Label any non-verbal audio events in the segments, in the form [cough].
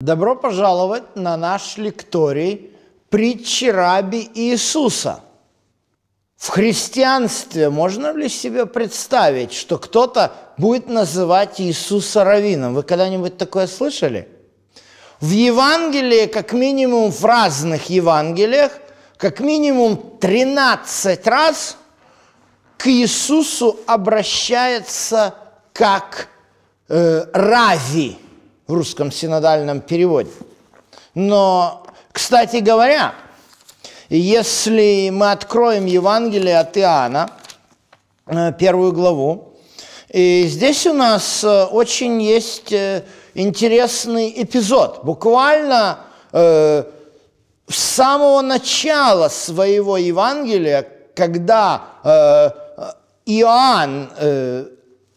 Добро пожаловать на наш лекторий «Притчи раби Иисуса». В христианстве можно ли себе представить, что кто-то будет называть Иисуса раввином? Вы когда-нибудь такое слышали? В Евангелии, как минимум в разных Евангелиях, как минимум 13 раз к Иисусу обращается как э, рави – в русском синодальном переводе. Но, кстати говоря, если мы откроем Евангелие от Иоанна, э, первую главу, и здесь у нас э, очень есть э, интересный эпизод. Буквально э, с самого начала своего Евангелия, когда э, Иоанн э,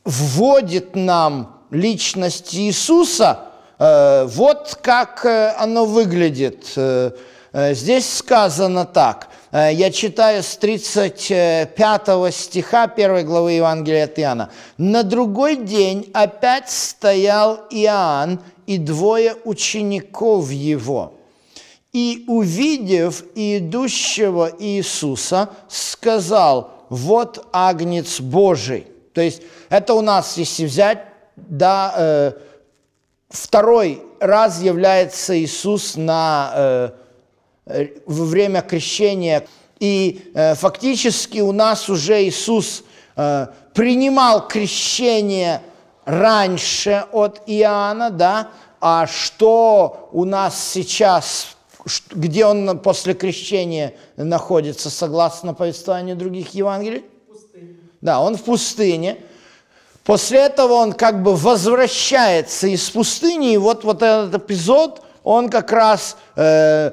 вводит нам личность Иисуса, э, вот как э, оно выглядит. Э, здесь сказано так. Я читаю с 35 стиха 1 главы Евангелия от Иоанна. «На другой день опять стоял Иоанн и двое учеников его. И, увидев идущего Иисуса, сказал, вот Агнец Божий». То есть это у нас, если взять да, э, второй раз является Иисус на, э, во время крещения. И э, фактически у нас уже Иисус э, принимал крещение раньше от Иоанна, да, а что у нас сейчас, где он после крещения находится, согласно повествованию других Евангелий? В пустыне. Да, он в пустыне – После этого он как бы возвращается из пустыни, и вот, вот этот эпизод, он как раз э,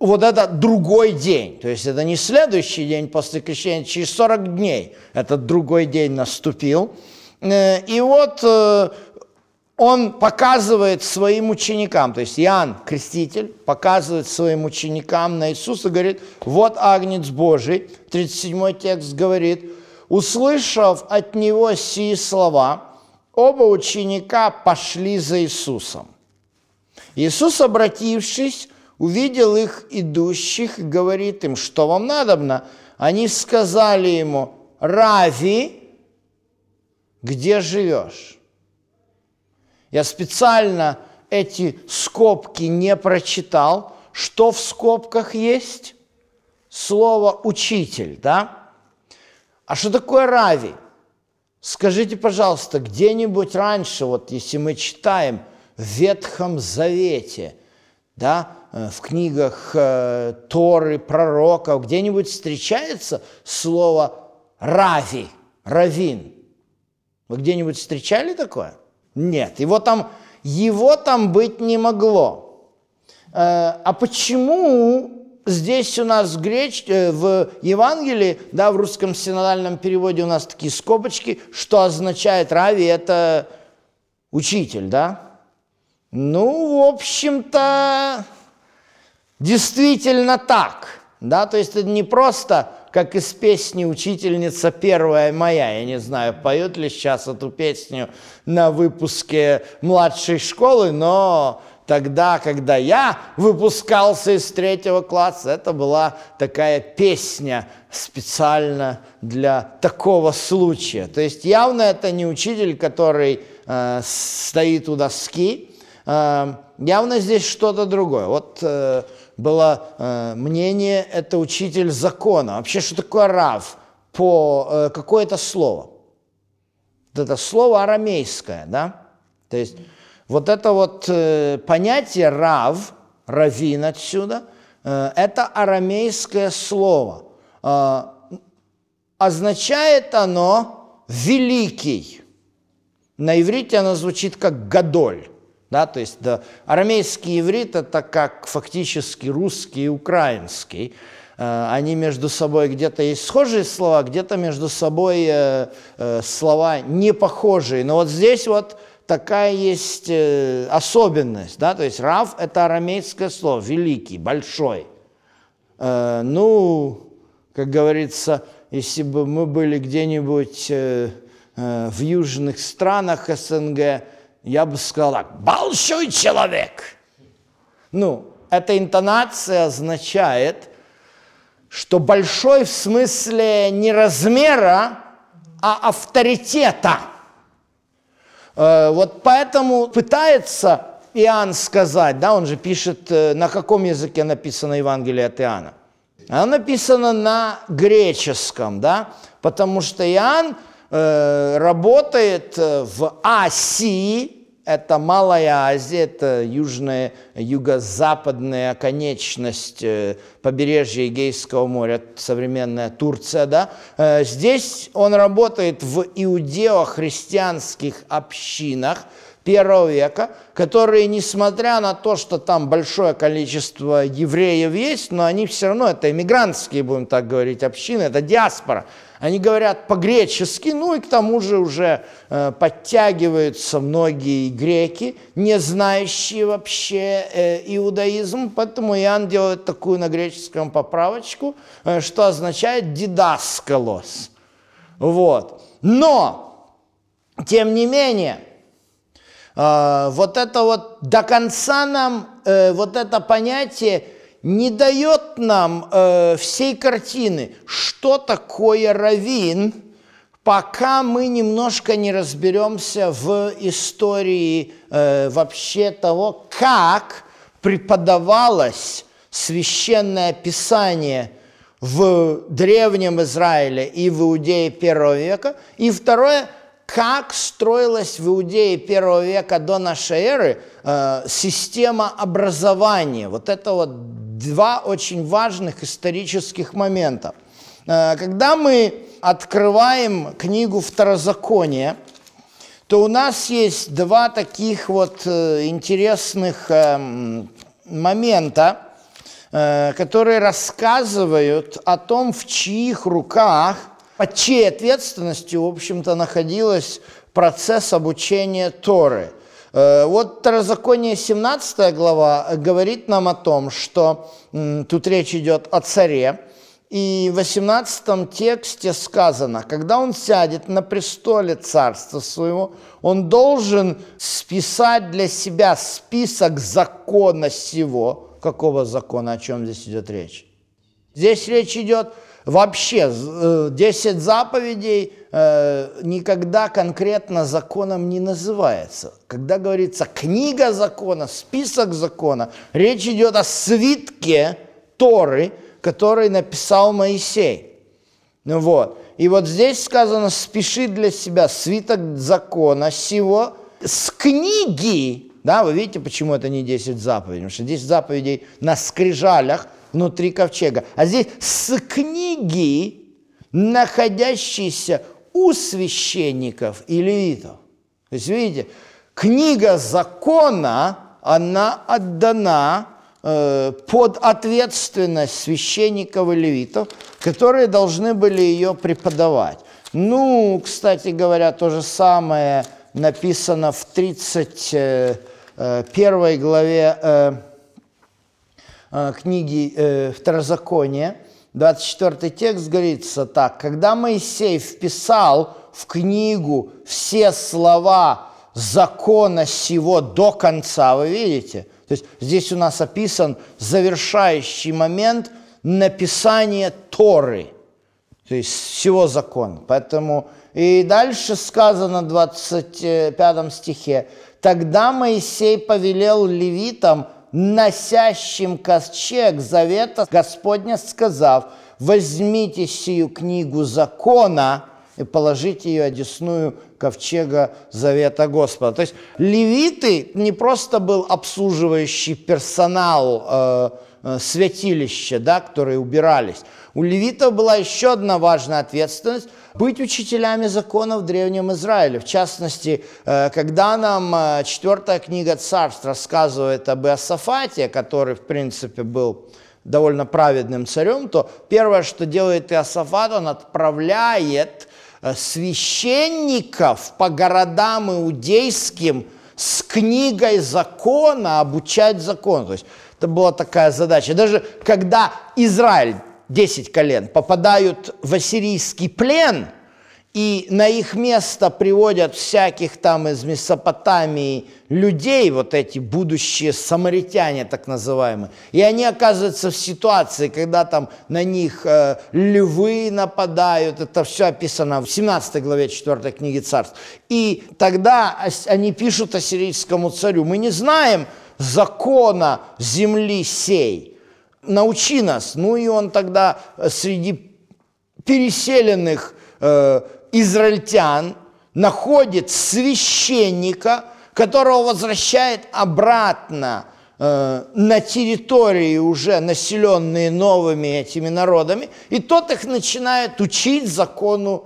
вот это другой день. То есть это не следующий день после крещения, через 40 дней этот другой день наступил. Э, и вот э, он показывает своим ученикам, то есть Иоанн Креститель показывает своим ученикам на Иисуса, говорит, вот Агнец Божий, 37 текст говорит, Услышав от него сии слова, оба ученика пошли за Иисусом. Иисус, обратившись, увидел их идущих, говорит им, что вам надобно. Они сказали ему, Рави, где живешь? Я специально эти скобки не прочитал. Что в скобках есть? Слово «учитель», да? А что такое рави? Скажите, пожалуйста, где-нибудь раньше, вот если мы читаем в Ветхом Завете, да, э, в книгах э, Торы, пророков, где-нибудь встречается слово рави, равин? Вы где-нибудь встречали такое? Нет, его там, его там быть не могло. Э, а почему здесь у нас в, греч... Э, в Евангелии, да, в русском синодальном переводе у нас такие скобочки, что означает Рави – это учитель, да? Ну, в общем-то, действительно так, да, то есть это не просто как из песни «Учительница первая моя». Я не знаю, поют ли сейчас эту песню на выпуске младшей школы, но Тогда, когда я выпускался из третьего класса, это была такая песня специально для такого случая. То есть явно это не учитель, который э, стоит у доски, э, явно здесь что-то другое. Вот э, было э, мнение, это учитель закона. Вообще, что такое рав? По, э, какое это слово? это слово арамейское, да? То есть вот это вот э, понятие «рав», «равин» отсюда, э, это арамейское слово. Э, означает оно «великий». На иврите оно звучит как «гадоль». Да, то есть да, арамейский иврит – это как фактически русский и украинский. Э, они между собой где-то есть схожие слова, где-то между собой э, э, слова не похожие. Но вот здесь вот – такая есть э, особенность, да, то есть Рав – это арамейское слово, великий, большой. Э, ну, как говорится, если бы мы были где-нибудь э, э, в южных странах СНГ, я бы сказал так, «большой человек». Ну, эта интонация означает, что большой в смысле не размера, а авторитета – Э, вот поэтому пытается Иоанн сказать, да, он же пишет, э, на каком языке написано Евангелие от Иоанна. Оно написано на греческом, да, потому что Иоанн э, работает в Асии, это Малая Азия, это южная, юго-западная конечность э, побережья Эгейского моря, современная Турция, да. Э, здесь он работает в иудео-христианских общинах, первого века, которые, несмотря на то, что там большое количество евреев есть, но они все равно, это эмигрантские, будем так говорить, общины, это диаспора. Они говорят по-гречески, ну и к тому же уже э, подтягиваются многие греки, не знающие вообще э, иудаизм, поэтому Иоанн делает такую на греческом поправочку, э, что означает «дидаскалос». Вот. Но, тем не менее, а, вот это вот до конца нам, э, вот это понятие не дает нам э, всей картины, что такое равин, пока мы немножко не разберемся в истории э, вообще того, как преподавалось священное писание в Древнем Израиле и в Иудее первого века. И второе – как строилась в Иудее первого века до нашей эры э, система образования. Вот это вот два очень важных исторических момента. Э, когда мы открываем книгу Второзакония, то у нас есть два таких вот э, интересных э, момента, э, которые рассказывают о том, в чьих руках – под чьей ответственностью, в общем-то, находилась процесс обучения Торы. Э, вот Второзаконие 17 глава э, говорит нам о том, что тут речь идет о царе, и в 18 тексте сказано, когда он сядет на престоле царства своего, он должен списать для себя список закона сего. Какого закона, о чем здесь идет речь? Здесь речь идет о Вообще, 10 э, заповедей э, никогда конкретно законом не называется. Когда говорится книга закона, список закона, речь идет о свитке Торы, который написал Моисей. Ну вот. И вот здесь сказано, спеши для себя свиток закона сего с книги. Да, вы видите, почему это не 10 заповедей? Потому что 10 заповедей на скрижалях – внутри ковчега. А здесь с книги, находящейся у священников и левитов. То есть, видите, книга закона, она отдана э, под ответственность священников и левитов, которые должны были ее преподавать. Ну, кстати говоря, то же самое написано в 31 э, э, главе Э, книги э, Второзакония, 24 текст говорится так. «Когда Моисей вписал в книгу все слова закона сего до конца, вы видите? То есть здесь у нас описан завершающий момент написания Торы, то есть всего закона. Поэтому и дальше сказано в 25 стихе, «Тогда Моисей повелел левитам – носящим ковчег завета Господня сказав, возьмите сию книгу закона и положите ее одесную ковчега завета Господа. То есть левиты не просто был обслуживающий персонал э, э, святилища, да, которые убирались. У левитов была еще одна важная ответственность – быть учителями закона в Древнем Израиле. В частности, э, когда нам э, четвертая книга царств рассказывает об Иосафате, который, в принципе, был довольно праведным царем, то первое, что делает Иосафат, он отправляет э, священников по городам иудейским с книгой закона обучать закон. То есть это была такая задача. Даже когда Израиль 10 колен, попадают в ассирийский плен, и на их место приводят всяких там из Месопотамии людей, вот эти будущие самаритяне так называемые. И они оказываются в ситуации, когда там на них э, львы нападают, это все описано в 17 главе 4 книги царств. И тогда они пишут ассирийскому царю, мы не знаем закона земли сей – научи нас. Ну и он тогда э, среди переселенных э, израильтян находит священника, которого возвращает обратно э, на территории уже населенные новыми этими народами, и тот их начинает учить закону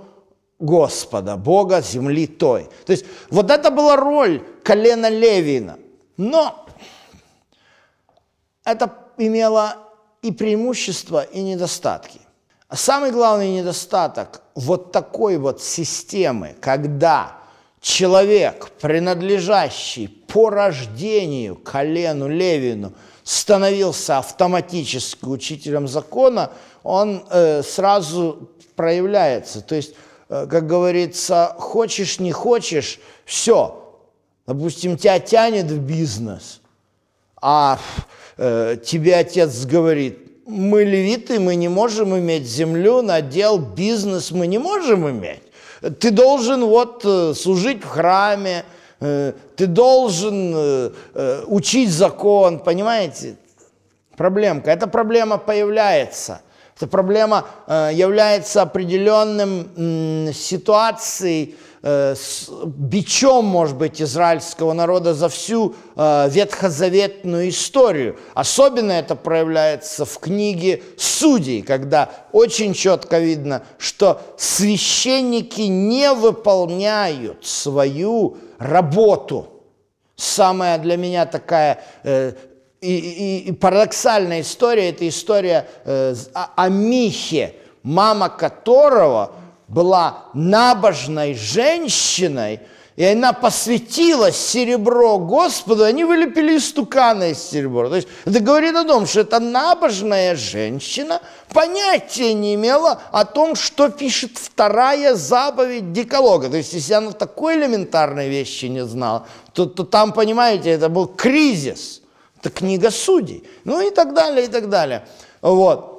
Господа, Бога земли той. То есть вот это была роль колена Левина. Но это имело и преимущества, и недостатки. А самый главный недостаток вот такой вот системы, когда человек, принадлежащий по рождению колену Левину, становился автоматически учителем закона, он э, сразу проявляется. То есть, э, как говорится, хочешь, не хочешь, все. Допустим, тебя тянет в бизнес, а Э, тебе отец говорит, мы левиты, мы не можем иметь землю, надел, бизнес мы не можем иметь. Ты должен вот э, служить в храме, э, ты должен учить закон, понимаете? Проблемка. Эта проблема появляется. Эта проблема является определенным ситуацией, Э, с, бичом, может быть, израильского народа за всю э, ветхозаветную историю. Особенно это проявляется в книге «Судей», когда очень четко видно, что священники не выполняют свою работу. Самая для меня такая э, и, и, и парадоксальная история – это история э, о, о Михе, мама которого – была набожной женщиной, и она посвятила серебро Господу, они вылепили истуканы из серебра. То есть это говорит о том, что эта набожная женщина понятия не имела о том, что пишет вторая заповедь Диколога. То есть если она такой элементарной вещи не знала, то, то там, понимаете, это был кризис. Это книга судей. Ну и так далее, и так далее. Вот.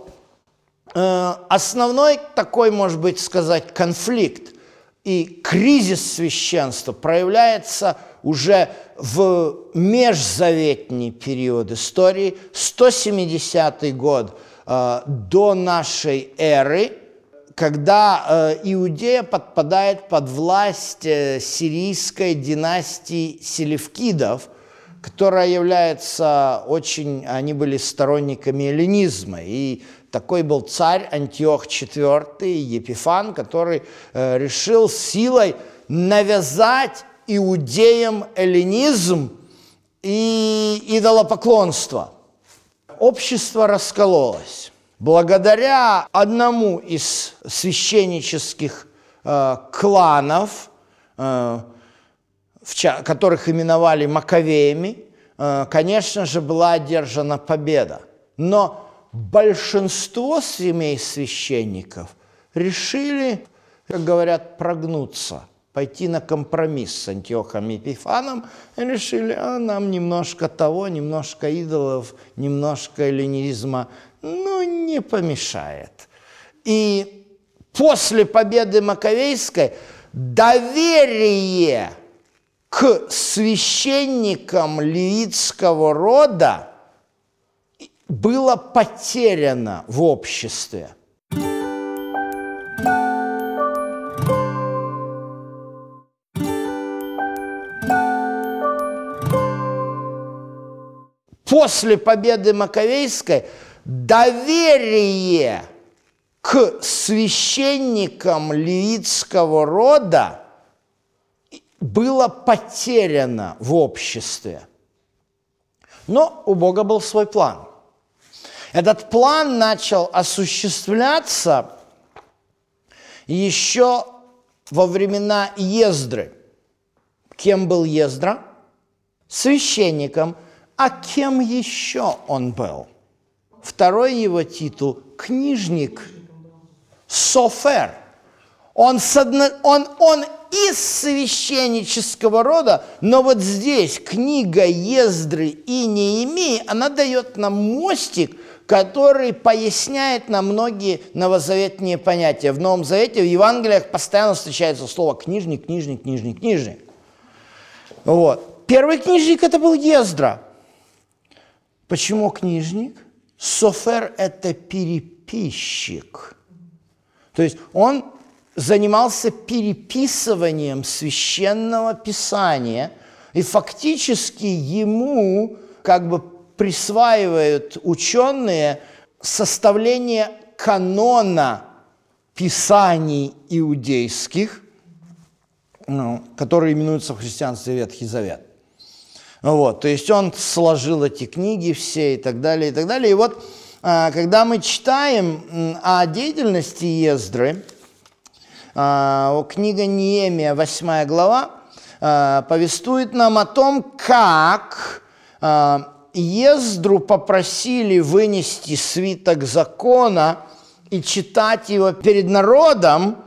Э, основной такой, может быть, сказать, конфликт и кризис священства проявляется уже в межзаветний период истории, 170 год э, до нашей эры, когда э, Иудея подпадает под власть э, сирийской династии селевкидов, которая является очень, они были сторонниками эллинизма, и такой был царь Антиох IV Епифан, который э, решил силой навязать иудеям эллинизм и идолопоклонство. Общество раскололось. Благодаря одному из священнических э, кланов, э, которых именовали Маковеями, конечно же, была одержана победа. Но большинство семей священников решили, как говорят, прогнуться, пойти на компромисс с Антиохом и Пифаном, и решили, а нам немножко того, немножко идолов, немножко эллинизма, ну, не помешает. И после победы Маковейской доверие к священникам левитского рода – было потеряно в обществе. После победы Маковейской доверие к священникам левитского рода было потеряно в обществе. Но у Бога был свой план – этот план начал осуществляться еще во времена Ездры. Кем был Ездра? Священником. А кем еще он был? Второй его титул – книжник, софер. Он, одно, он, он из священнического рода, но вот здесь книга Ездры и Неемии, она дает нам мостик – который поясняет нам многие новозаветные понятия. В Новом Завете, в Евангелиях постоянно встречается слово «книжник», «книжник», «книжник», «книжник». Вот. Первый книжник – это был Ездра. Почему книжник? Софер – это переписчик. То есть он занимался переписыванием священного писания, и фактически ему как бы присваивают ученые составление канона писаний иудейских, ну, которые именуются в христианстве Ветхий Завет. Ну вот, то есть он сложил эти книги все и так далее, и так далее. И вот, а, когда мы читаем о деятельности Ездры, а, книга Неемия, 8 глава, а, повествует нам о том, как Ездру попросили вынести свиток закона и читать его перед народом.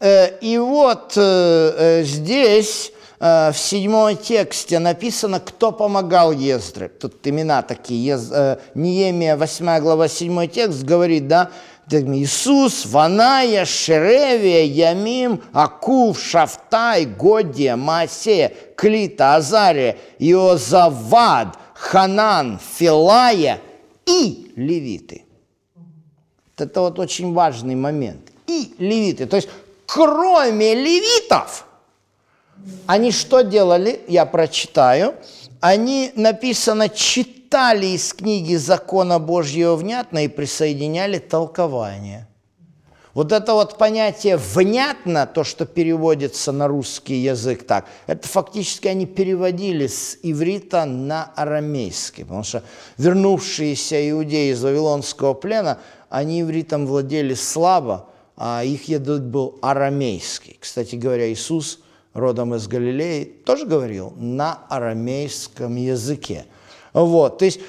Э, и вот э, э, здесь в седьмом тексте написано, кто помогал Ездре. Тут имена такие. Ез... Неемия, 8 глава, 7 текст говорит, да, Иисус, Ваная, Шеревия, Ямим, Акув, Шафтай, Годия, Маасея, Клита, Азария, Иозавад, Ханан, Филая и левиты. Это вот очень важный момент. И левиты. То есть кроме левитов, они что делали? Я прочитаю. Они, написано, читали из книги закона Божьего внятно и присоединяли толкование – вот это вот понятие «внятно», то, что переводится на русский язык так, это фактически они переводили с иврита на арамейский, потому что вернувшиеся иудеи из Вавилонского плена, они ивритом владели слабо, а их язык был арамейский. Кстати говоря, Иисус, родом из Галилеи, тоже говорил на арамейском языке. Вот, то есть,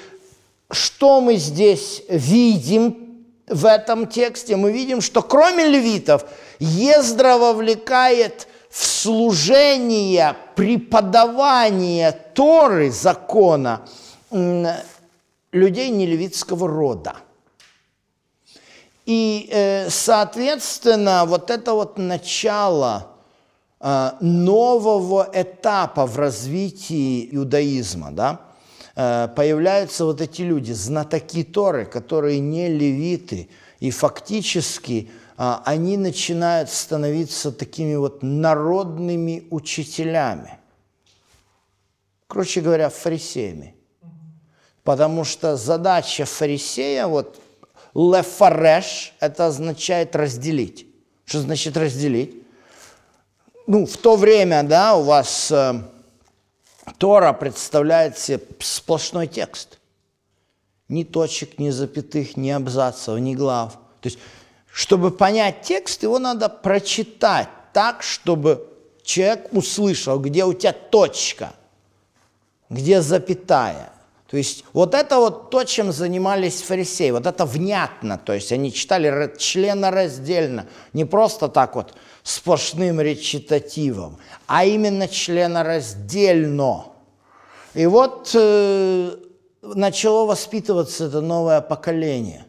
что мы здесь видим в этом тексте мы видим, что кроме левитов Ездра вовлекает в служение, преподавание Торы, закона, людей не левитского рода. И, э, соответственно, вот это вот начало э, нового этапа в развитии иудаизма, да, Э, появляются вот эти люди, знатоки Торы, которые не левиты, и фактически а, они начинают становиться такими вот народными учителями, короче говоря, фарисеями. Потому что задача фарисея, вот лефареш, это означает разделить. Что значит разделить? Ну, в то время, да, у вас э, Тора представляет себе сплошной текст. Ни точек, ни запятых, ни абзацев, ни глав. То есть, чтобы понять текст, его надо прочитать так, чтобы человек услышал, где у тебя точка, где запятая, то есть вот это вот то, чем занимались фарисеи, вот это внятно, то есть они читали члена раздельно, не просто так вот сплошным речитативом, а именно члена раздельно. И вот э, начало воспитываться это новое поколение.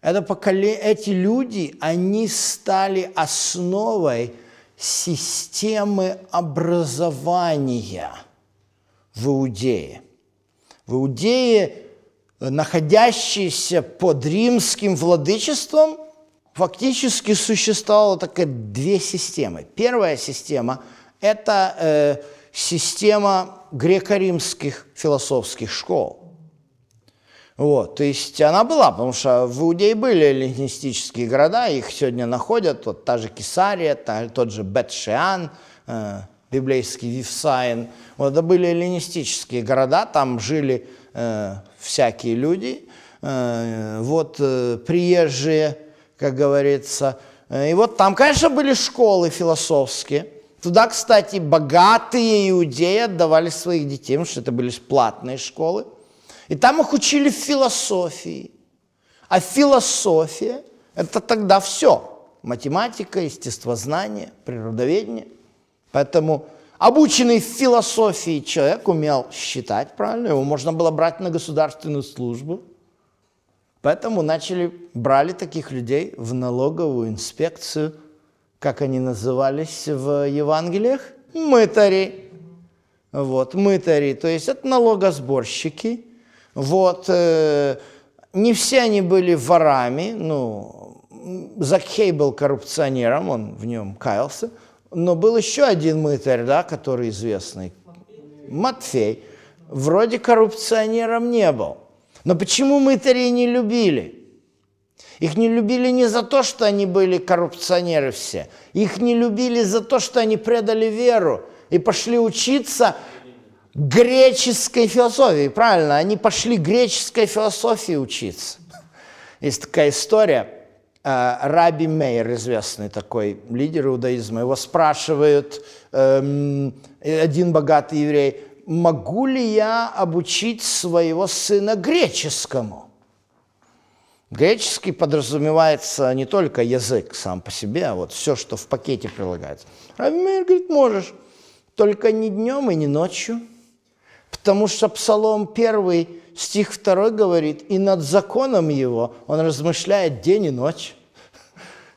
Это поколе... Эти люди, они стали основой системы образования в Иудее в Иудее, э, находящейся под римским владычеством, фактически существовала такая две системы. Первая система – это э, система греко-римских философских школ. Вот, то есть она была, потому что в Иудее были эллинистические города, их сегодня находят, вот та же Кесария, та, тот же Бетшиан, э, библейский Вифсаин. Вот это были эллинистические города, там жили э, всякие люди, э, вот э, приезжие, как говорится. Э, и вот там, конечно, были школы философские. Туда, кстати, богатые иудеи отдавали своих детей, потому что это были платные школы. И там их учили философии. А философия – это тогда все. Математика, естествознание, природоведение. Поэтому обученный в философии человек умел считать правильно, его можно было брать на государственную службу. Поэтому начали, брали таких людей в налоговую инспекцию, как они назывались в Евангелиях, мытари. Вот, мытари, то есть это налогосборщики. Вот, э, не все они были ворами, ну, Закхей был коррупционером, он в нем каялся – но был еще один мытарь, да, который известный, Матфей. Вроде коррупционером не был. Но почему мытарей не любили? Их не любили не за то, что они были коррупционеры все. Их не любили за то, что они предали веру и пошли учиться греческой философии. Правильно, они пошли греческой философии учиться. Есть такая история – Э, Раби Мейер, известный такой лидер иудаизма, его спрашивают эм, один богатый еврей, могу ли я обучить своего сына греческому? Греческий подразумевается не только язык сам по себе, а вот все, что в пакете прилагается. Раби Мейер говорит, можешь, только не днем и не ночью, потому что Псалом первый – стих 2 говорит, и над законом его он размышляет день и ночь.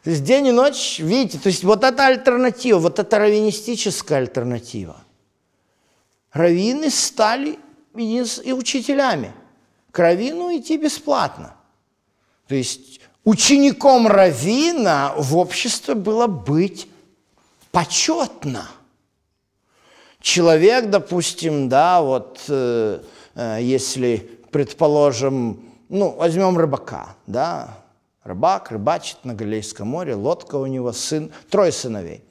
То есть день и ночь, видите, то есть вот эта альтернатива, вот эта раввинистическая альтернатива. Раввины стали и учителями. К раввину идти бесплатно. То есть учеником раввина в обществе было быть почетно. Человек, допустим, да, вот... Э, Э, если, предположим, ну, возьмем рыбака, да, рыбак рыбачит на Галилейском море, лодка у него, сын, трое сыновей.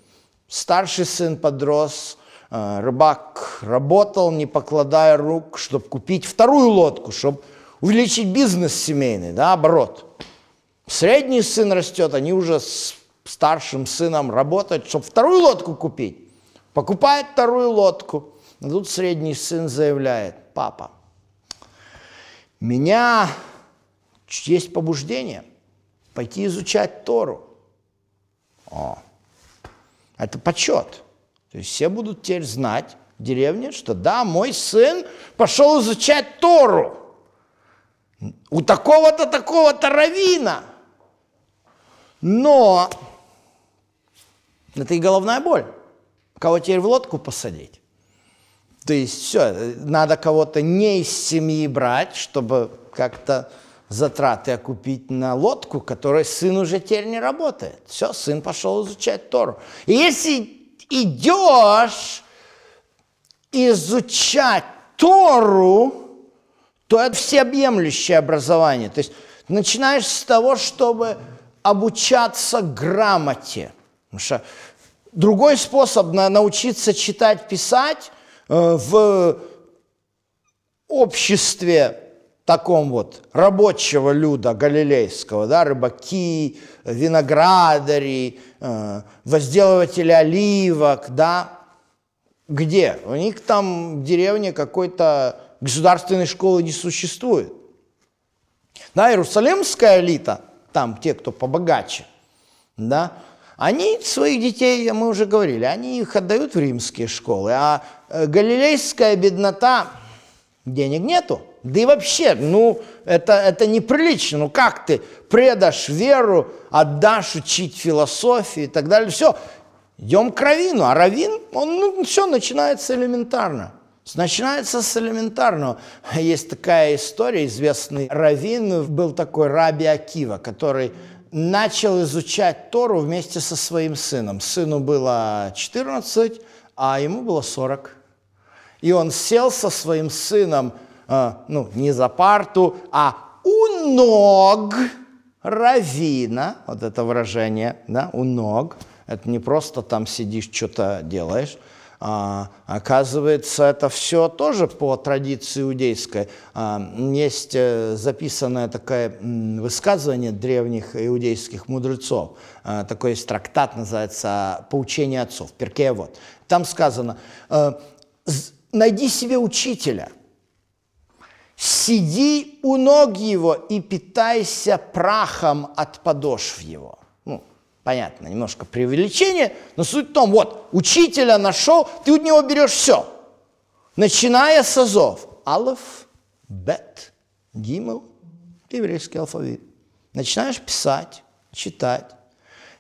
Старший сын подрос, э, рыбак работал, не покладая рук, чтобы купить вторую лодку, чтобы увеличить бизнес семейный, да, оборот. Средний сын растет, они уже с старшим сыном работают, чтобы вторую лодку купить. Покупает вторую лодку. И тут средний сын заявляет, папа, меня есть побуждение пойти изучать Тору. О, это почет. То есть все будут теперь знать в деревне, что да, мой сын пошел изучать Тору у такого-то, такого-то равина. Но это и головная боль. Кого теперь в лодку посадить? То есть все, э, надо кого-то не из семьи брать, чтобы как-то затраты окупить на лодку, которой сын уже теперь не работает. Все, сын пошел изучать Тору. И если идешь изучать Тору, то это всеобъемлющее образование. То есть начинаешь с того, чтобы обучаться грамоте. Потому что другой способ научиться читать, писать Э, в обществе таком вот рабочего люда галилейского, да, рыбаки, виноградари, э, возделыватели оливок, да, где? У них там в деревне какой-то государственной школы не существует. Да, иерусалимская элита, там те, кто побогаче, да, они своих детей, мы уже говорили, они их отдают в римские школы, а Э, галилейская беднота, денег нету. Да и вообще, ну, это, это неприлично. Ну, как ты предашь веру, отдашь учить философию и так далее. Все, идем к Равину. А Равин, он, ну, все начинается элементарно. Начинается с элементарного. [laughs] Есть такая история, известный Равин, был такой Раби Акива, который начал изучать Тору вместе со своим сыном. Сыну было 14, а ему было 40. И он сел со своим сыном, а, ну, не за парту, а у ног равина, вот это выражение, да, у ног, это не просто там сидишь, что-то делаешь, а, оказывается, это все тоже по традиции иудейской. А, есть э, записанное такое высказывание древних иудейских мудрецов. А, такой есть трактат, называется «Поучение отцов», Перкея вот. Там сказано, э, найди себе учителя, сиди у ног его и питайся прахом от подошв его. Ну, понятно, немножко преувеличение, но суть в том, вот, учителя нашел, ты у него берешь все, начиная с азов. Алф, бет, гимл, еврейский алфавит. Начинаешь писать, читать.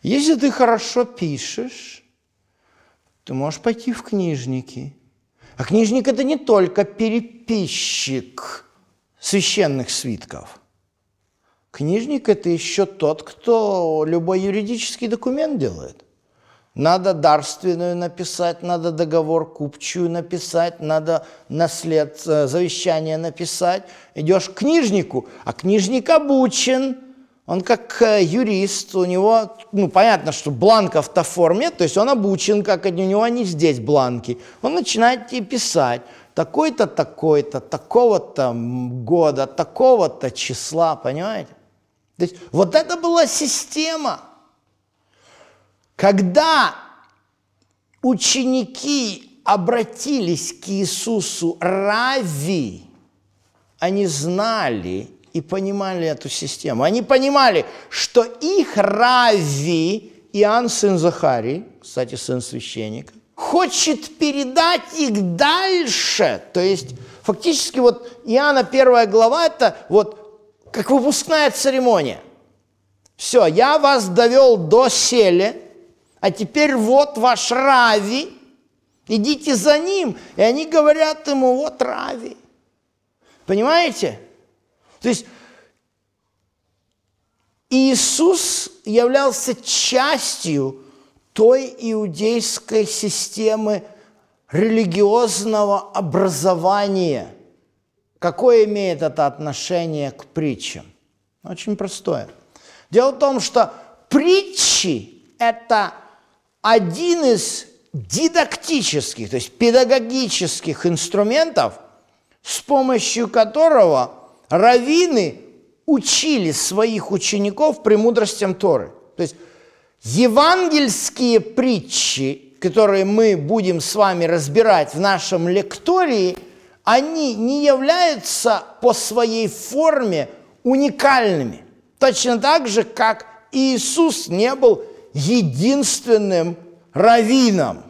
Если ты хорошо пишешь, ты можешь пойти в книжники – а книжник – это не только переписчик священных свитков. Книжник – это еще тот, кто любой юридический документ делает. Надо дарственную написать, надо договор купчую написать, надо наслед, э, завещание написать. Идешь к книжнику, а книжник обучен – он как э, юрист, у него, ну, понятно, что бланков-то форме, то есть он обучен, как у него они здесь бланки. Он начинает тебе писать такой-то, такой-то, такого-то года, такого-то числа, понимаете? То есть вот это была система. Когда ученики обратились к Иисусу Рави, они знали, и понимали эту систему. Они понимали, что их Рави, Иоанн сын Захарий, кстати, сын священника, хочет передать их дальше. То есть фактически вот Иоанна первая глава – это вот как выпускная церемония. Все, я вас довел до селе, а теперь вот ваш Рави, идите за ним. И они говорят ему, вот Рави. Понимаете? То есть Иисус являлся частью той иудейской системы религиозного образования. Какое имеет это отношение к притчам? Очень простое. Дело в том, что притчи – это один из дидактических, то есть педагогических инструментов, с помощью которого Равины учили своих учеников премудростям Торы. То есть евангельские притчи, которые мы будем с вами разбирать в нашем лектории, они не являются по своей форме уникальными. Точно так же, как Иисус не был единственным раввином.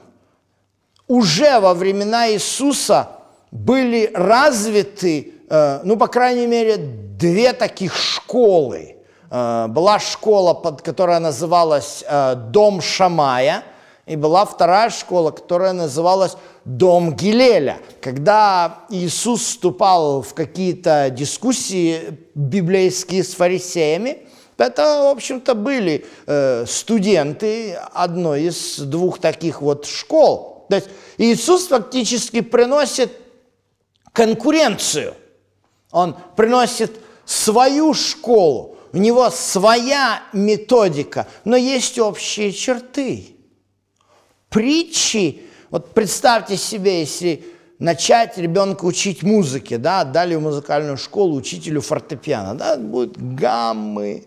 Уже во времена Иисуса были развиты Э, ну, по крайней мере, две таких школы. Э, была школа, под, которая называлась э, «Дом Шамая», и была вторая школа, которая называлась «Дом Гилеля». Когда Иисус вступал в какие-то дискуссии библейские с фарисеями, это, в общем-то, были студенты одной из двух таких вот школ. То есть Иисус фактически приносит конкуренцию – он приносит свою школу, у него своя методика, но есть общие черты. Притчи, вот представьте себе, если начать ребенка учить музыке, да, отдали в музыкальную школу учителю фортепиано, да, будут гаммы,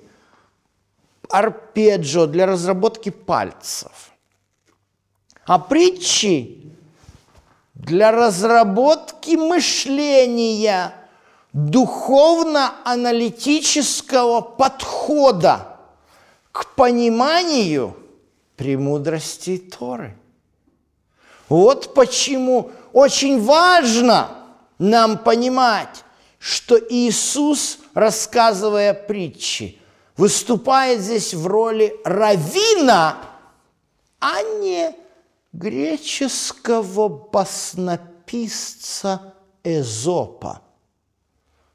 арпеджио для разработки пальцев. А притчи для разработки мышления – духовно-аналитического подхода к пониманию премудрости Торы. Вот почему очень важно нам понимать, что Иисус, рассказывая притчи, выступает здесь в роли равина, а не греческого баснописца Эзопа –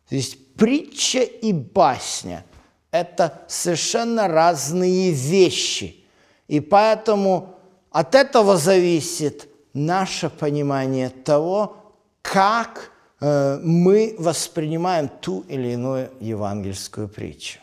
то есть притча и басня – это совершенно разные вещи. И поэтому от этого зависит наше понимание того, как э, мы воспринимаем ту или иную евангельскую притчу.